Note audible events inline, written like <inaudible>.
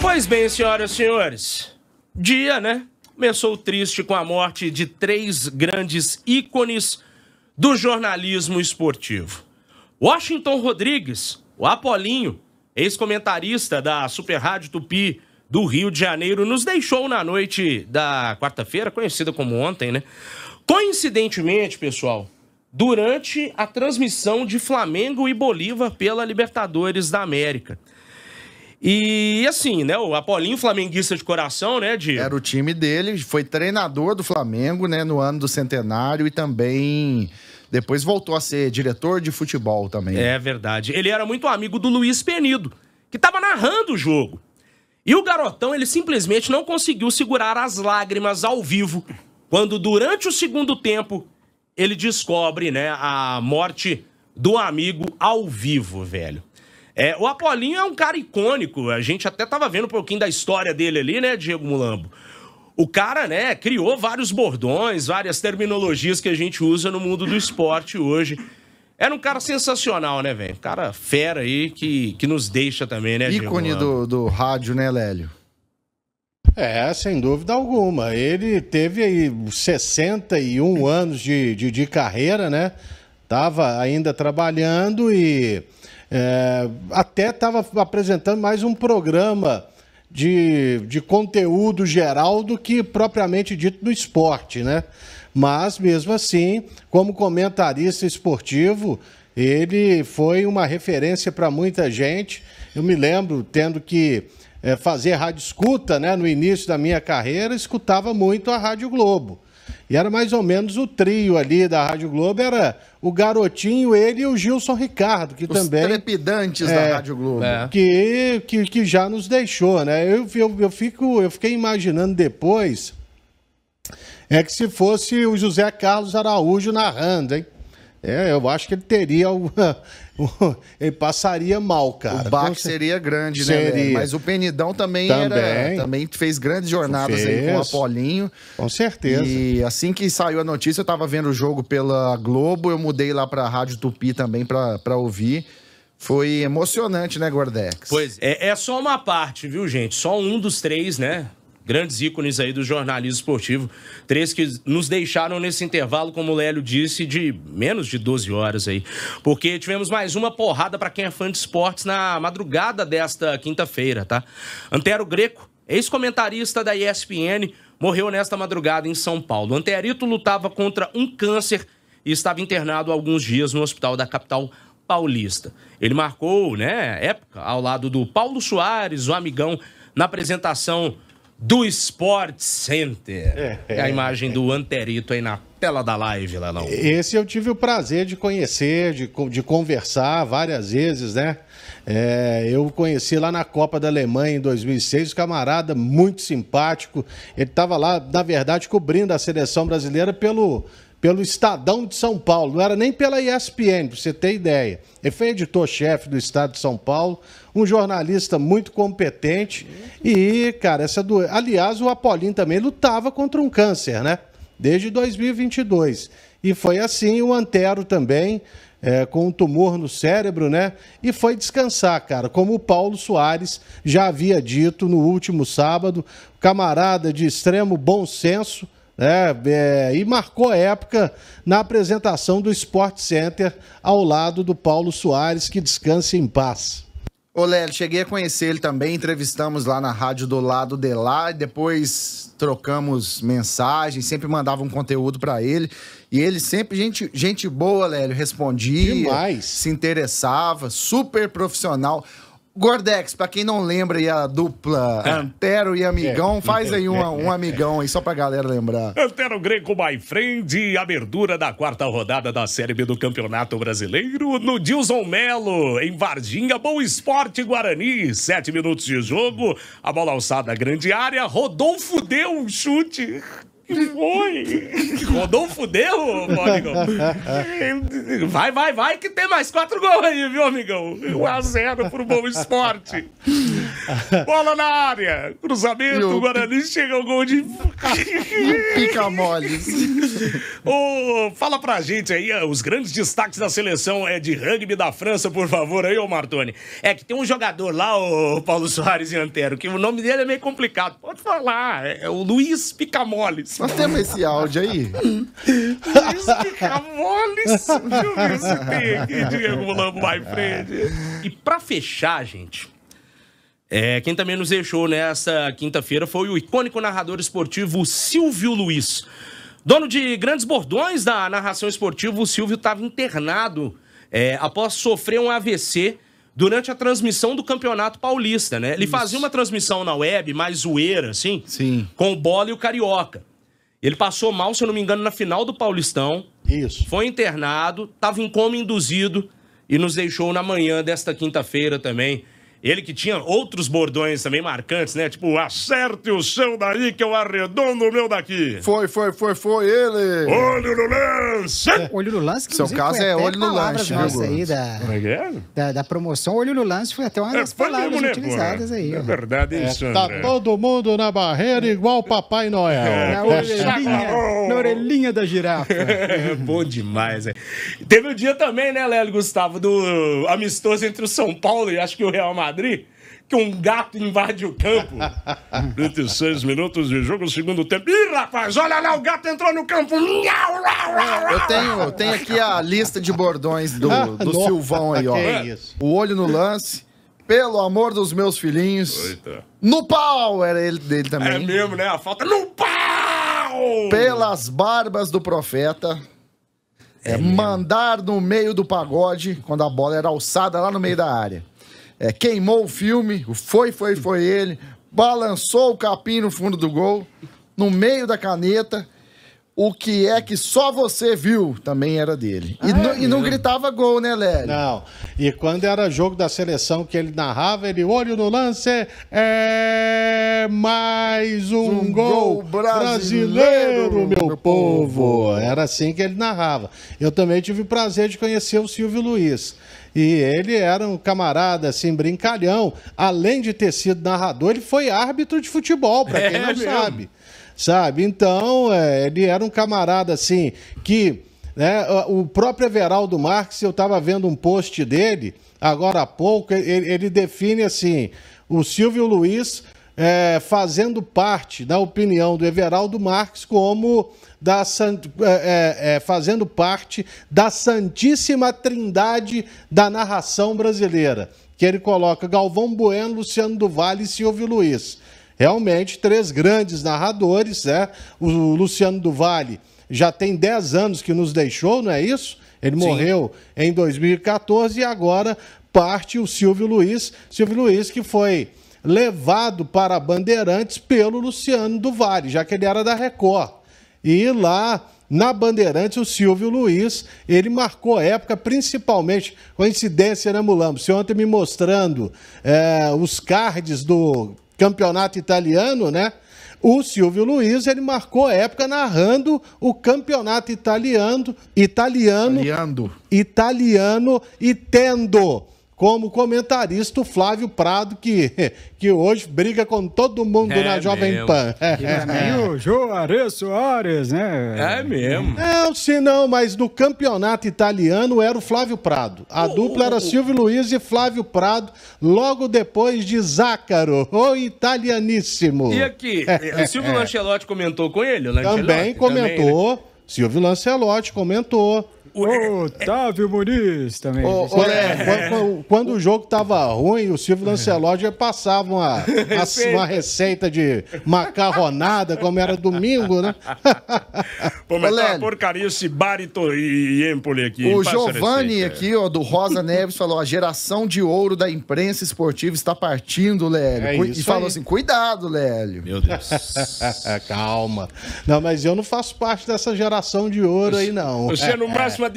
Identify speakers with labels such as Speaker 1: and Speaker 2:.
Speaker 1: Pois bem, senhoras e senhores, dia, né? Começou triste com a morte de três grandes ícones do jornalismo esportivo. Washington Rodrigues, o Apolinho, ex-comentarista da Super Rádio Tupi do Rio de Janeiro, nos deixou na noite da quarta-feira, conhecida como ontem, né? Coincidentemente, pessoal, durante a transmissão de Flamengo e Bolívar pela Libertadores da América. E assim, né? O Apolinho flamenguista de coração,
Speaker 2: né, de Era o time dele, foi treinador do Flamengo, né, no ano do centenário e também depois voltou a ser diretor de futebol também. É
Speaker 1: verdade. Ele era muito amigo do Luiz Penido, que estava narrando o jogo. E o garotão, ele simplesmente não conseguiu segurar as lágrimas ao vivo quando, durante o segundo tempo, ele descobre né, a morte do amigo ao vivo, velho. É, o Apolinho é um cara icônico. A gente até estava vendo um pouquinho da história dele ali, né, Diego Mulambo? O cara, né, criou vários bordões, várias terminologias que a gente usa no mundo do esporte hoje. Era um cara sensacional, né, velho? Um cara fera aí que, que nos deixa também, né, Diego Ícone Mulambo?
Speaker 3: do, do rádio, né, Lélio? É, sem dúvida alguma. Ele teve aí 61 anos de, de, de carreira, né? estava ainda trabalhando e é, até estava apresentando mais um programa de, de conteúdo geral do que propriamente dito do esporte, né? Mas, mesmo assim, como comentarista esportivo, ele foi uma referência para muita gente. Eu me lembro tendo que é, fazer rádio escuta, né? No início da minha carreira, escutava muito a Rádio Globo. E era mais ou menos o trio ali da Rádio Globo, era o Garotinho, ele e o Gilson Ricardo, que Os também... Os trepidantes é, da Rádio Globo. É. Que, que, que já nos deixou, né? Eu, eu, eu, fico, eu fiquei imaginando depois, é que se fosse o José Carlos Araújo narrando, hein? É, eu acho que ele teria alguma... <laughs> ele passaria mal, cara. O baque seria
Speaker 2: grande, né? Mas o Penidão também, também. Era, também fez grandes jornadas fez. aí com o Apolinho. Com certeza. E assim que saiu a notícia, eu tava vendo o jogo pela Globo, eu mudei lá pra Rádio Tupi também para ouvir. Foi emocionante, né, Gordex?
Speaker 1: Pois é, é só uma parte, viu, gente? Só um dos três, né? grandes ícones aí do jornalismo esportivo, três que nos deixaram nesse intervalo, como o Lélio disse, de menos de 12 horas aí, porque tivemos mais uma porrada para quem é fã de esportes na madrugada desta quinta-feira, tá? Antero Greco, ex-comentarista da ESPN, morreu nesta madrugada em São Paulo. Anterito lutava contra um câncer e estava internado há alguns dias no hospital da capital paulista. Ele marcou, né, época ao lado do Paulo Soares, o amigão na apresentação do Sport Center. É, é, a é. imagem do Anterito aí na tela da live, não?
Speaker 3: Esse eu tive o prazer de conhecer, de, de conversar várias vezes, né? É, eu conheci lá na Copa da Alemanha em 2006, camarada muito simpático. Ele estava lá, na verdade, cobrindo a seleção brasileira pelo pelo Estadão de São Paulo, não era nem pela ESPN, para você ter ideia. Ele foi editor-chefe do Estado de São Paulo, um jornalista muito competente. E, cara, essa do... aliás, o Apolim também lutava contra um câncer, né? Desde 2022. E foi assim o Antero também, é, com um tumor no cérebro, né? E foi descansar, cara, como o Paulo Soares já havia dito no último sábado, camarada de extremo bom senso né? É, e marcou época na apresentação do Sport Center ao lado do Paulo Soares, que descanse em paz.
Speaker 2: Ô, Léo cheguei a conhecer ele também, entrevistamos lá na rádio do lado de lá, depois trocamos mensagens, sempre mandava um conteúdo para ele. E ele sempre, gente, gente boa, Lélio, respondia, Demais. se interessava, super profissional. Gordex, pra quem não lembra aí a dupla é. Antero e Amigão, é. faz aí um <laughs> é. amigão aí só pra galera lembrar.
Speaker 1: Antero Greco, my friend, abertura da quarta rodada da Série B do Campeonato Brasileiro no Dilson Melo, em Varginha, Bom Esporte Guarani, sete minutos de jogo, a bola alçada grande área, Rodolfo deu um chute foi! Rodolfo deu, pô, amigão. Vai, vai, vai, que tem mais quatro gols aí, viu, amigão? 1 x
Speaker 3: 0 pro Bom
Speaker 1: Esporte. <laughs> Bola na área. Cruzamento, o Guarani chega ao gol de. <laughs> Pica mole. oh, fala pra gente aí ah, os grandes destaques da seleção é de rugby da França, por favor, aí, ô Martoni. É que tem um jogador lá, o Paulo Soares e Antero, que o nome dele é meio complicado. Pode falar, é, é o Luiz Picamoles. Nós temos esse
Speaker 2: áudio aí. Luiz
Speaker 3: Picamoles. Deixa eu ver se tem aqui, Diego
Speaker 1: Lambo, my friend. E pra fechar, gente é, quem também nos deixou nessa quinta-feira foi o icônico narrador esportivo Silvio Luiz. Dono de grandes bordões da narração esportiva, o Silvio estava internado é, após sofrer um AVC durante a transmissão do Campeonato Paulista, né? Ele Isso. fazia uma transmissão na web, mais zoeira, assim, Sim. com o Bola e o Carioca. Ele passou mal, se eu não me engano, na final do Paulistão. Isso. Foi internado, estava em coma induzido e nos deixou na manhã desta quinta-feira também ele que tinha outros bordões também marcantes, né? Tipo, acerte o seu daí que eu arredondo o meu daqui.
Speaker 3: Foi, foi, foi, foi
Speaker 1: ele. Olho no lance! É, olho no lance, que Seu caso é olho no lance, nossa, aí da,
Speaker 3: Como é que é? Da, da, promoção olho no lance foi até uma das é, né, palavras mesmo, né, utilizadas aí. É verdade é, isso, Tá todo mundo na barreira igual Papai Noel. É, na, é orelhinha, na orelhinha da girafa. É bom
Speaker 1: demais, é. Teve o um dia também, né, Léo Gustavo, do amistoso entre o São Paulo e acho que o Real Madrid Madrid que um gato invade o campo. 26 <laughs> minutos de jogo, segundo tempo. Ih, rapaz, olha lá, o gato entrou no campo.
Speaker 2: Eu tenho, tenho aqui a lista de bordões do, <laughs> do Silvão aí, ó. É o olho no lance. Pelo amor dos meus filhinhos. Eita. No pau! Era ele dele também. É
Speaker 1: mesmo, né? A falta.
Speaker 2: No pau! Pelas barbas do profeta. É, é mandar no meio do pagode quando a bola era alçada lá no meio da área é, queimou o filme, foi, foi, foi ele, balançou o capim no fundo do gol, no meio da caneta o que é que só você viu
Speaker 3: também era dele. Ah, e, é não, e, não gritava gol, né, Lélio? Não. E quando era jogo da seleção que ele narrava, ele olho no lance, é mais um, um gol, gol brasileiro, brasileiro, meu povo. Era assim que ele narrava. Eu também tive o prazer de conhecer o Silvio Luiz. E ele era um camarada, assim, brincalhão. Além de ter sido narrador, ele foi árbitro de futebol, para quem é, não mesmo. sabe sabe? Então, é, ele era um camarada assim que. Né, o próprio Everaldo Marques, eu estava vendo um post dele agora há pouco, ele, ele define assim: o Silvio Luiz é, fazendo parte da opinião do Everaldo Marques como da é, é, é, fazendo parte da Santíssima Trindade da narração brasileira. Que ele coloca Galvão Bueno, Luciano do Vale e Silvio Luiz realmente três grandes narradores, né? O Luciano Duvalli já tem 10 anos que nos deixou, não é isso? Ele Sim. morreu em 2014 e agora parte o Silvio Luiz, Silvio Luiz que foi levado para Bandeirantes pelo Luciano Duvalli, já que ele era da Record. E lá na Bandeirantes, o Silvio Luiz, ele marcou época, principalmente coincidência, né, Mulambo? Você ontem me mostrando é, os cards do campeonato italiano, né? O Silvio Luiz, ele marcou época narrando o campeonato italiano, italiano, italiano, italiano e tendo como o comentarista o Flávio Prado, que, que hoje briga com todo mundo é na Jovem Pan. E é <laughs> o Juarez Soares, né? É mesmo. Não, se não, mas no campeonato italiano era o Flávio Prado. A oh, dupla era uh, uh. Silvio oh. Luiz e Flávio Prado, logo depois de Zácaro, o italianíssimo. E aqui, <laughs> é, eh, o Silvio é.
Speaker 1: Lancelotti comentou com ele, o Também comentou.
Speaker 3: Também, né? Silvio Lancelotti comentou. O Otávio Muniz também. Ô, ô, é, quando, quando, o jogo tava ruim, o Silvio Lancelotti já passava uma, uma, receita de macarronada, como era domingo, né?
Speaker 1: <laughs> Pô, mas tá uma porcaria esse barito e Empoli aqui. O Giovanni
Speaker 2: aqui, ó, do Rosa Neves, falou: a geração de ouro da imprensa esportiva está partindo,
Speaker 3: Lélio. É e falou aí. assim: cuidado, Lélio. Meu Deus. <laughs> Calma. Não, mas eu não faço parte dessa geração de ouro aí, não. Você é, no é.
Speaker 1: madre